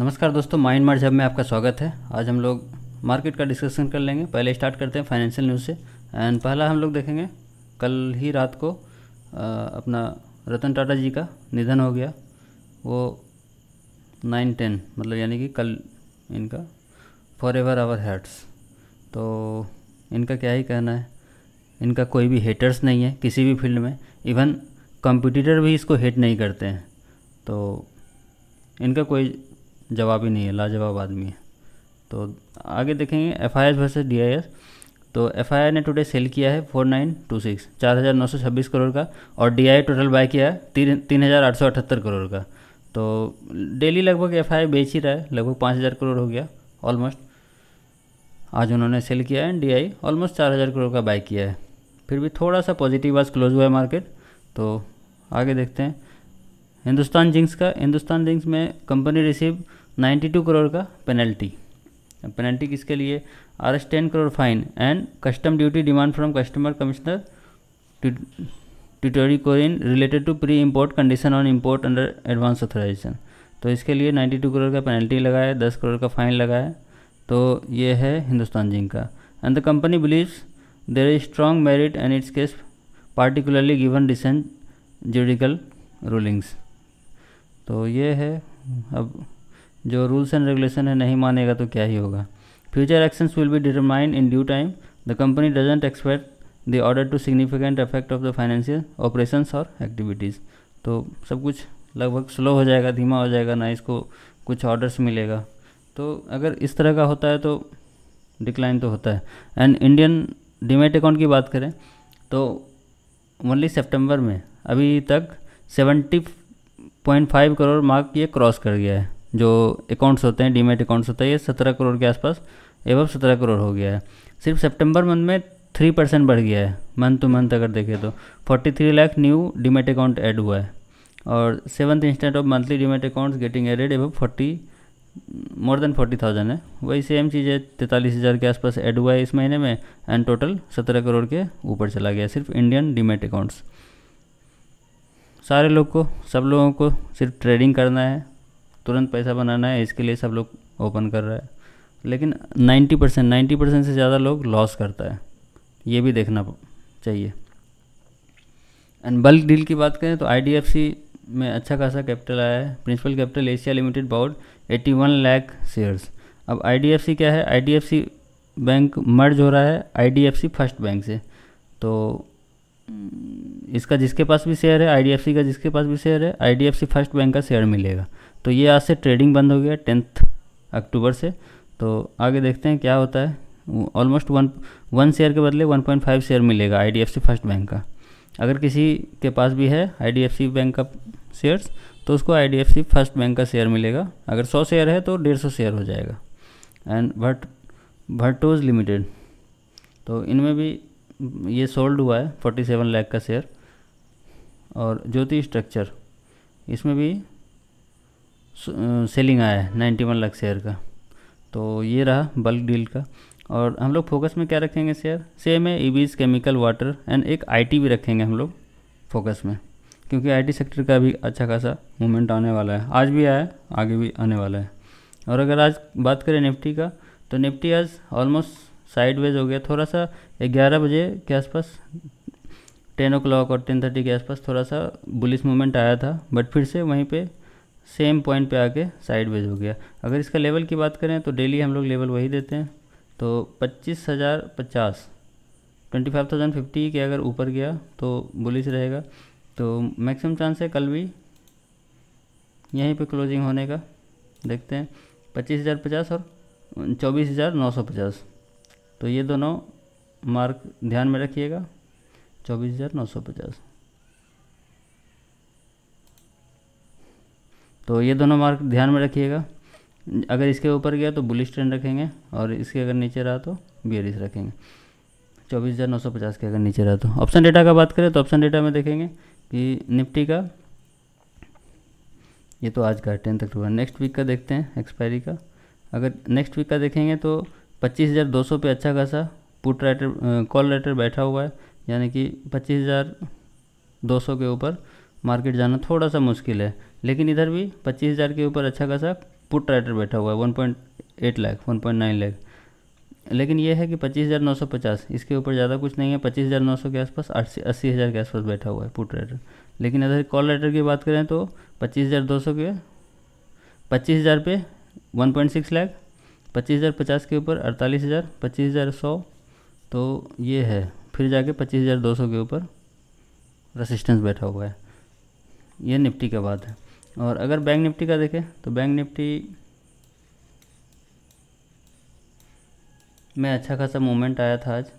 नमस्कार दोस्तों mind mart जब में आपका स्वागत है आज हम लोग मार्केट का डिस्कशन कर लेंगे पहले स्टार्ट करते हैं फाइनेंशियल न्यूज़ से एंड पहला हम लोग देखेंगे कल ही रात को आ, अपना रतन टाटा जी का निधन हो गया वो नाइन टेन मतलब यानी कि कल इनका फॉर एवर आवर हेड्स तो इनका क्या ही कहना है इनका कोई भी हेटर्स नहीं है किसी भी फील्ड में इवन कंपटीटर भी इसको हेट नहीं करते हैं तो इनका कोई जवाब ही नहीं है लाजवाब आदमी है तो आगे देखेंगे F I S versus D I S तो एफ आई आर ने टुडे सेल किया है फोर नाइन टू सिक्स चार हज़ार नौ सौ छब्बीस करोड़ का और डी आई टोटल बाय किया है तीन तीन हज़ार आठ सौ अठहत्तर करोड़ का तो डेली लगभग एफ आई बेच ही रहा है लगभग पाँच हज़ार करोड़ हो गया ऑलमोस्ट आज उन्होंने सेल किया है डी आई ऑलमोस्ट चार हज़ार करोड़ का बाय किया है फिर भी थोड़ा सा पॉजिटिव आज क्लोज हुआ है मार्केट तो आगे देखते हैं हिंदुस्तान जिंक्स का हिंदुस्तान जिंक्स में कंपनी रिसीव 92 करोड़ का पेनल्टी पेनल्टी किसके लिए R S ten crore fine and custom duty demand from customer commissioner Tuticorin related to pre import condition on import under advance authorisation तो इसके लिए 92 करोड़ का पेनल्टी लगाया दस करोड़ का फाइन लगाया तो ये है हिंदुस्तान जिंक का and the company believes there is strong merit and its case particularly given recent judicial rulings तो ये है अब जो रूल्स एंड रेगुलेशन है नहीं मानेगा तो क्या ही होगा future actions will be determined in due time the company doesn't expect the order to significant effect of the financial operation और एक्टिविटीज़ तो सब कुछ लगभग स्लो हो जाएगा धीमा हो जाएगा ना इसको कुछ ऑर्डर्स मिलेगा तो अगर इस तरह का होता है तो डिक्लाइन तो होता है एंड इंडियन डीमेट अकाउंट की बात करें तो ओनली सेप्टेम्बर में अभी तक seventy point five crore mark ये क्रॉस कर गया है जो अकाउंट्स होते हैं डीमेट अकाउंट्स होते हैं ये सत्रह करोड़ के आसपास एवं सत्रह करोड़ हो गया है सिर्फ सेप्टेम्बर मंथ में थ्री परसेंट बढ़ गया है मंथ टू मंथ अगर देखें तो forty three lakh new demat account add हुआ है और seventh instant of monthly demat accounts getting added एवं forty more than forty thousand है वही सेम चीज़ है तैंतालीस हज़ार के आसपास ऐड हुआ है इस महीने में एंड टोटल सत्रह करोड़ के ऊपर चला गया सिर्फ इंडियन डीमेट अकाउंट्स सारे लोग को सब लोगों को सिर्फ ट्रेडिंग करना है तुरंत पैसा बनाना है इसके लिए सब लोग ओपन कर रहा है लेकिन 90 परसेंट नाइन्टी परसेंट से ज़्यादा लोग लॉस करता है ये भी देखना चाहिए एंड बल्क डील की बात करें तो आई में अच्छा खासा कैपिटल आया है principal capital Asia limited bout 81 lakh shares अब आई क्या है आई बैंक मर्ज हो रहा है आई फर्स्ट बैंक से तो इसका जिसके पास भी शेयर है आई का जिसके पास भी शेयर है आई फर्स्ट बैंक का शेयर मिलेगा तो ये आज से ट्रेडिंग बंद हो गया टेंथ अक्टूबर से तो आगे देखते हैं क्या होता है ऑलमोस्ट वन वन शेयर के बदले 1.5 शेयर मिलेगा आई फर्स्ट बैंक का अगर किसी के पास भी है आई बैंक का शेयर्स तो उसको आई फर्स्ट बैंक का शेयर मिलेगा अगर सौ शेयर है तो डेढ़ शेयर हो जाएगा एंड भट भट्टोज लिमिटेड तो इनमें भी ये सोल्ड हुआ है फोर्टी सेवन लैख का शेयर और ज्योति स्ट्रक्चर इसमें भी सेलिंग आया है नाइन्टी वन लाख शेयर का तो ये रहा बल्क डील का और हम लोग फोकस में क्या रखेंगे शेयर सेम है ईबीज केमिकल वाटर एंड एक आईटी भी रखेंगे हम लोग फोकस में क्योंकि आईटी सेक्टर का भी अच्छा खासा मूवमेंट आने वाला है आज भी आया आगे भी आने वाला है और अगर आज बात करें निफ्टी का तो निफ्टी आज ऑलमोस्ट साइडवेज हो गया थोड़ा सा ग्यारह बजे के आसपास टेन ओ क्लाक और टेन थर्टी के आसपास थोड़ा सा बुलिस मूवमेंट आया था बट फिर से वहीं पे सेम पॉइंट पे आके साइडवेज हो गया अगर इसका लेवल की बात करें तो डेली हम लोग लेवल वही देते हैं तो पच्चीस हज़ार पचास ट्वेंटी फाइव थाउजेंड फिफ्टी के अगर ऊपर गया तो बुलिस रहेगा तो मैक्सिमम चांस है कल भी यहीं पे क्लोजिंग होने का देखते हैं पच्चीस हज़ार पचास और चौबीस हज़ार नौ सौ पचास तो ये दोनों मार्क ध्यान में रखिएगा चौबीस हज़ार नौ सौ पचास तो ये दोनों मार्क ध्यान में रखिएगा अगर इसके ऊपर गया तो बुलिश ट्रेंड रखेंगे और इसके अगर नीचे रहा तो बियरिस रखेंगे चौबीस हज़ार नौ सौ पचास के अगर नीचे रहा तो ऑप्शन डेटा का बात करें तो ऑप्शन डेटा में देखेंगे कि निफ्टी का ये तो आज का टेंथ तक नेक्स्ट वीक का देखते हैं एक्सपायरी का अगर नेक्स्ट वीक का देखेंगे तो पच्चीस हज़ार दो सौ पे अच्छा खासा पुट राइटर कॉल राइटर बैठा हुआ है यानी कि पच्चीस हज़ार दो सौ के ऊपर मार्केट जाना थोड़ा सा मुश्किल है लेकिन इधर भी पच्चीस हज़ार के ऊपर अच्छा खासा पुट राइटर बैठा हुआ है one point eight lakh one point nine lakh लेकिन यह है कि पच्चीस हज़ार नौ सौ पचास इसके ऊपर ज़्यादा कुछ नहीं है पच्चीस हज़ार नौ सौ के आसपास अस्सी अस्सी हज़ार के आसपास बैठा हुआ है पुट राइटर लेकिन अगर कॉल राइटर की बात करें तो पच्चीस हज़ार दो सौ के पच्चीस हज़ार पे वन पॉइंट सिक्स लाख पच्चीस हज़ार पचास के ऊपर अड़तालीस हज़ार पच्चीस हज़ार सौ तो ये है फिर जाके पच्चीस हज़ार दो सौ के ऊपर रेसिस्टेंस बैठा हुआ है ये निफ्टी का बात है और अगर बैंक निफ्टी का देखें तो बैंक निफ्टी में अच्छा खासा मोमेंट आया था आज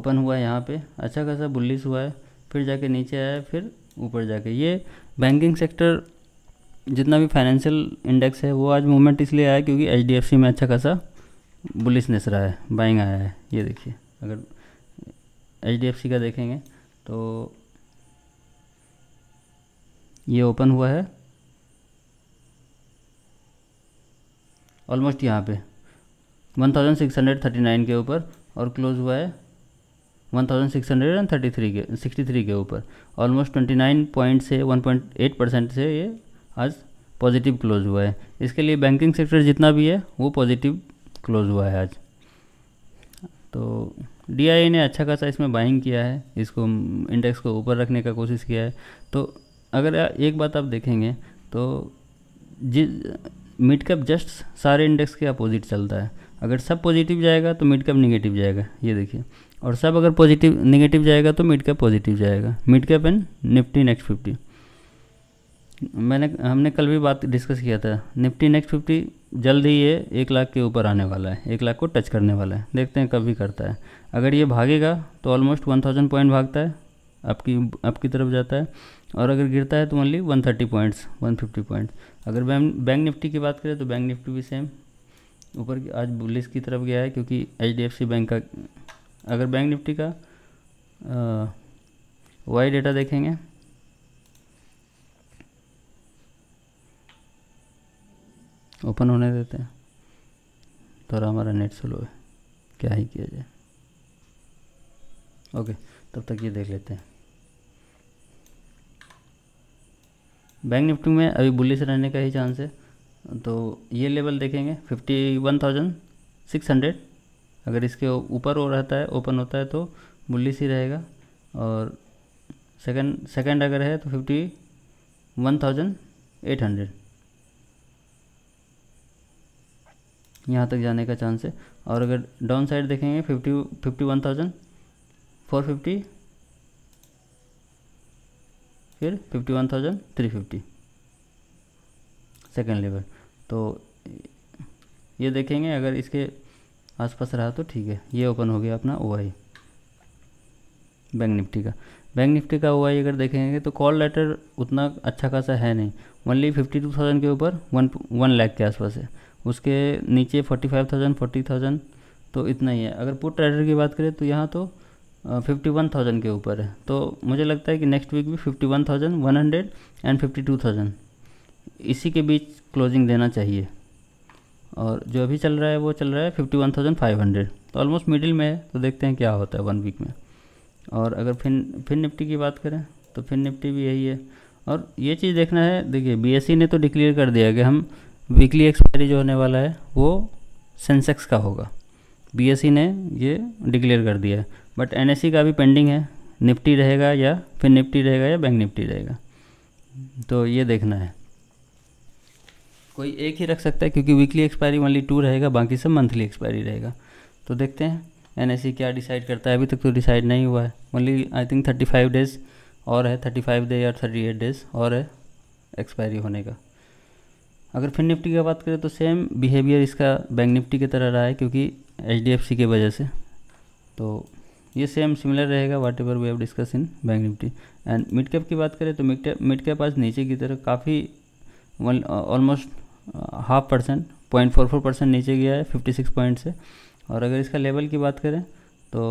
ओपन हुआ है यहाँ पर अच्छा खासा बुल्लिस हुआ है फिर जाके नीचे आया फिर ऊपर जाके ये बैंकिंग सेक्टर जितना भी फाइनेंशियल इंडेक्स है वो आज मूवमेंट इसलिए आया क्योंकि एच में अच्छा खासा बुलिसनेस रहा है बाइंग आया है ये देखिए अगर एच का देखेंगे तो ये ओपन हुआ है ऑलमोस्ट यहाँ पे 1639 के ऊपर और क्लोज हुआ है 1633 के 63 के ऊपर ऑलमोस्ट 29 पॉइंट से 1.8 परसेंट से ये आज पॉजिटिव क्लोज हुआ है इसके लिए बैंकिंग सेक्टर जितना भी है वो पॉजिटिव क्लोज हुआ है आज तो डी ने अच्छा खासा इसमें बाइंग किया है इसको इंडेक्स को ऊपर रखने का कोशिश किया है तो अगर एक बात आप देखेंगे तो जिस मिड कैप जस्ट सारे इंडेक्स के अपोजिट चलता है अगर सब पॉजिटिव जाएगा तो मिड कैप निगेटिव जाएगा ये देखिए और सब अगर पॉजिटिव निगेटिव जाएगा तो मिड कैप पॉजिटिव जाएगा mid cap and Nifty next fifty मैंने हमने कल भी बात डिस्कस किया था निफ्टी नेक्स्ट फिफ्टी जल्द ही ये एक लाख के ऊपर आने वाला है एक लाख को टच करने वाला है देखते हैं कब भी करता है अगर ये भागेगा तो ऑलमोस्ट वन थाउजेंड पॉइंट भागता है आपकी आपकी तरफ जाता है और अगर गिरता है तो only one thirty points one fifty points अगर बैंक निफ्टी की बात करें तो बैंक निफ्टी भी सेम ऊपर आज बुलिस की तरफ गया है क्योंकि एच बैंक का अगर बैंक निफ्टी का वाई डेटा देखेंगे ओपन होने देते हैं थोड़ा तो हमारा नेट स्लो है क्या ही किया जाए ओके तब तक ये देख लेते हैं बैंक निफ्टी में अभी बुलिस रहने का ही चांस है तो ये लेवल देखेंगे fifty one thousand six hundred अगर इसके ऊपर वो रहता है ओपन होता है तो बुलिस ही रहेगा और सेकंड सेकंड अगर है तो fifty one thousand eight hundred यहाँ तक जाने का चांस है और अगर डाउन साइड देखेंगे fifty fifty one thousand four fifty फिर fifty one thousand three fifty second level तो ये देखेंगे अगर इसके आसपास रहा तो ठीक है ये ओपन हो गया अपना ओ आई बैंक निफ्टी का बैंक निफ्टी का ओ आई अगर देखेंगे तो कॉल लेटर उतना अच्छा खासा है नहीं ओनली फिफ्टी टू थाउजेंड के ऊपर वन वन लैख के आसपास है उसके नीचे forty five thousand forty thousand तो इतना ही है अगर पुट ट्रेडर की बात करें तो यहाँ तो फिफ्टी वन थाउजेंड के ऊपर है तो मुझे लगता है कि नेक्स्ट वीक भी fifty one thousand one hundred and fifty two thousand इसी के बीच क्लोजिंग देना चाहिए और जो अभी चल रहा है वो चल रहा है fifty one thousand five hundred तो ऑलमोस्ट मिडिल में है तो देखते हैं क्या होता है वन वीक में और अगर फिन फिन निफ्टी की बात करें तो फिन निफ्टी भी यही है और ये चीज़ देखना है देखिए सी e ने तो डिक्लेयर कर दिया कि हम वीकली एक्सपायरी जो होने वाला है वो सेंसेक्स का होगा बीएसई ने ये डिक्लेयर कर दिया है बट एनएससी का भी पेंडिंग है निफ्टी रहेगा या फिर निफ्टी रहेगा या बैंक निफ्टी रहेगा तो ये देखना है कोई एक ही रख सकता है क्योंकि वीकली एक्सपायरी वनली टू रहेगा बाकी सब मंथली एक्सपायरी रहेगा तो देखते हैं एन क्या डिसाइड करता है अभी तक तो डिसाइड नहीं हुआ है only I think thirty five days और है थर्टी फाइव डे या थर्टी एट डेज़ और है एक्सपायरी होने का अगर फिन निफ्टी की बात करें तो सेम बिहेवियर इसका बैंक निफ्टी की तरह रहा है क्योंकि एच डी की वजह से तो ये सेम सिमिलर रहेगा whatever we have discuss in bank Nifty and mid cap की बात करें तो मिड कैप मिड कैप आज नीचे की तरह काफ़ी almost half percent point four four percent नीचे गया है फिफ्टी सिक्स पॉइंट से और अगर इसका लेवल की बात करें तो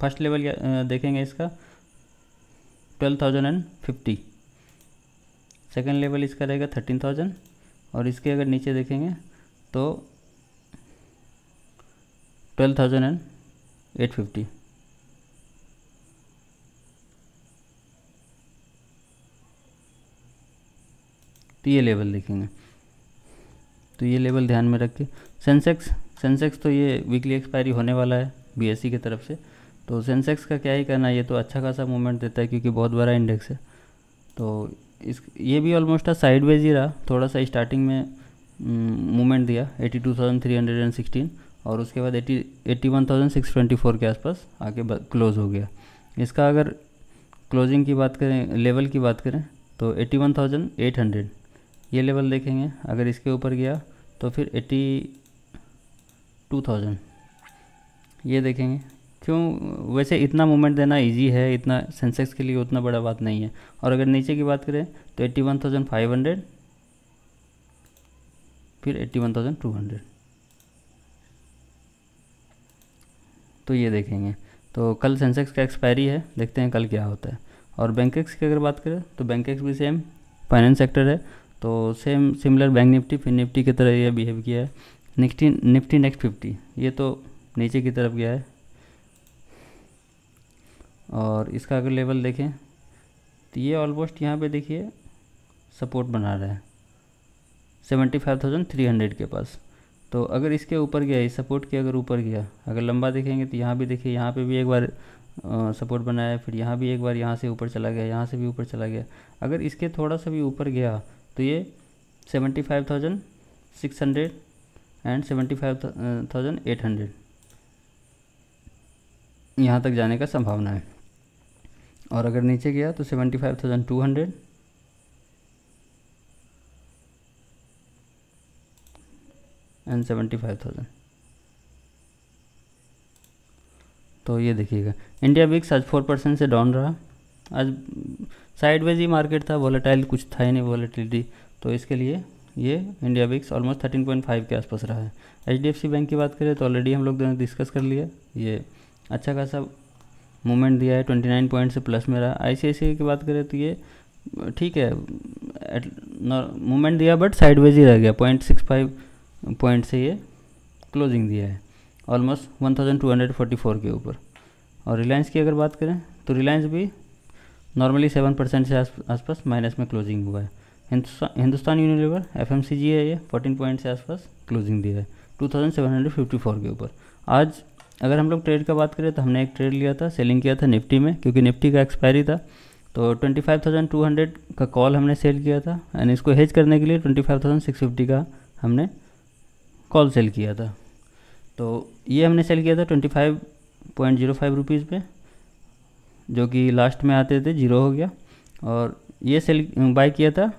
फर्स्ट लेवल uh, देखेंगे इसका twelve thousand and fifty second level इसका रहेगा थर्टीन थाउजेंड और इसके अगर नीचे देखेंगे तो twelve thousand and eight fifty तो ये लेवल देखेंगे तो ये लेवल ध्यान में रख के सेंसेक्स सेंसेक्स तो ये वीकली एक्सपायरी होने वाला है बीएससी e की तरफ से तो सेंसेक्स का क्या ही करना ये तो अच्छा खासा मूवमेंट देता है क्योंकि बहुत बड़ा इंडेक्स है तो इस ये भी ऑलमोस्ट था साइड वेज ही रहा थोड़ा सा स्टार्टिंग में मूवमेंट हम्म, दिया eighty two thousand three hundred and sixteen और उसके बाद eighty eighty one thousand six twenty four के आसपास आके क्लोज़ हो गया इसका अगर क्लोजिंग की बात करें लेवल की बात करें तो eighty one thousand eight hundred ये लेवल देखेंगे अगर इसके ऊपर गया तो फिर एट्टी टू थाउजेंड ये देखेंगे क्यों वैसे इतना मूवमेंट देना इजी है इतना सेंसेक्स के लिए उतना बड़ा बात नहीं है और अगर नीचे की बात करें तो eighty one thousand five hundred फिर eighty one thousand two hundred तो ये देखेंगे तो कल सेंसेक्स का एक्सपायरी है देखते हैं कल क्या होता है और बैंकेक्स की अगर बात करें तो बैंकेक्स भी सेम फाइनेंस सेक्टर है तो सेम सिमिलर बैंक निफ्टी फिर निफ्टी की तरह यह बिहेव किया है निफ्टी निफ्टी नेक्स्ट फिफ्टी ये तो नीचे की तरफ गया है और इसका अगर लेवल देखें तो ये ऑलमोस्ट यहाँ पे देखिए सपोर्ट बना रहा है seventy five thousand three hundred के पास तो अगर इसके ऊपर गया इस सपोर्ट के अगर ऊपर गया अगर लंबा देखेंगे तो यहाँ भी देखिए यहाँ पे भी एक बार सपोर्ट बनाया फिर यहाँ भी एक बार यहाँ से ऊपर चला गया यहाँ से भी ऊपर चला गया अगर इसके थोड़ा सा भी ऊपर गया तो ये seventy five thousand six hundred and seventy five thousand eight hundred यहाँ तक जाने का संभावना है और अगर नीचे गया तो seventy five thousand two hundred and seventy five thousand तो ये देखिएगा इंडिया विक्स आज फोर परसेंट से डाउन रहा आज साइडवेज ही मार्केट था वॉलेटाइल कुछ था ही नहीं वॉलेटिलिटी तो इसके लिए ये India VIX almost thirteen point five के आसपास रहा है H D F C bank की बात करें तो ऑलरेडी हम लोग डिस्कस कर लिए ये अच्छा खासा मोमेंट दिया है ट्वेंटी नाइन पॉइंट से प्लस में रहा आई की बात करें तो ये ठीक है मोमेंट दिया बट साइडवेज ही रह गया पॉइंट सिक्स फाइव पॉइंट से ये क्लोजिंग दिया है almost one thousand two hundred forty four के ऊपर और रिलायंस की अगर बात करें तो रिलायंस भी नॉर्मली सेवन परसेंट से आसपास माइनस में क्लोजिंग हुआ है हिंदुस्तान यूनिलीवर एफ है ये फोर्टीन पॉइंट से आसपास क्लोजिंग दिया है two thousand seven hundred fifty four के ऊपर आज अगर हम लोग ट्रेड का बात करें तो हमने एक ट्रेड लिया था सेलिंग किया था निफ्टी में क्योंकि निफ्टी का एक्सपायरी था तो 25,200 का कॉल हमने सेल किया था एंड इसको हेज करने के लिए 25,650 का हमने कॉल सेल किया था तो ये हमने सेल किया था 25.05 रुपीज़ पे जो कि लास्ट में आते थे जीरो हो गया और ये सेल बाई किया था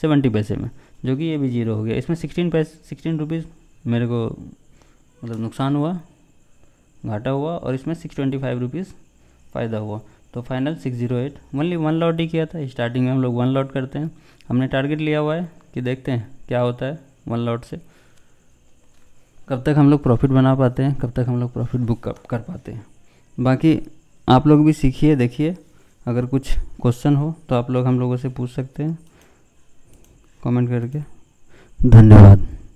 सेवेंटी पैसे में जो कि ये भी जीरो हो गया इसमें सिक्सटीन पैसे सिक्सटीन रुपीज़ मेरे को मतलब नुकसान हुआ घाटा हुआ और इसमें सिक्स ट्वेंटी फाइव रुपीज़ फ़ायदा हुआ तो final six zero eight only one lot ही किया था स्टार्टिंग में हम लोग वन लॉट करते हैं हमने टारगेट लिया हुआ है कि देखते हैं क्या होता है वन लॉट से कब तक हम लोग प्रॉफिट बना पाते हैं कब तक हम लोग प्रॉफिट बुक कर पाते हैं बाकी आप लोग भी सीखिए देखिए अगर कुछ क्वेश्चन हो तो आप लोग हम लोगों से पूछ सकते हैं कमेंट करके धन्यवाद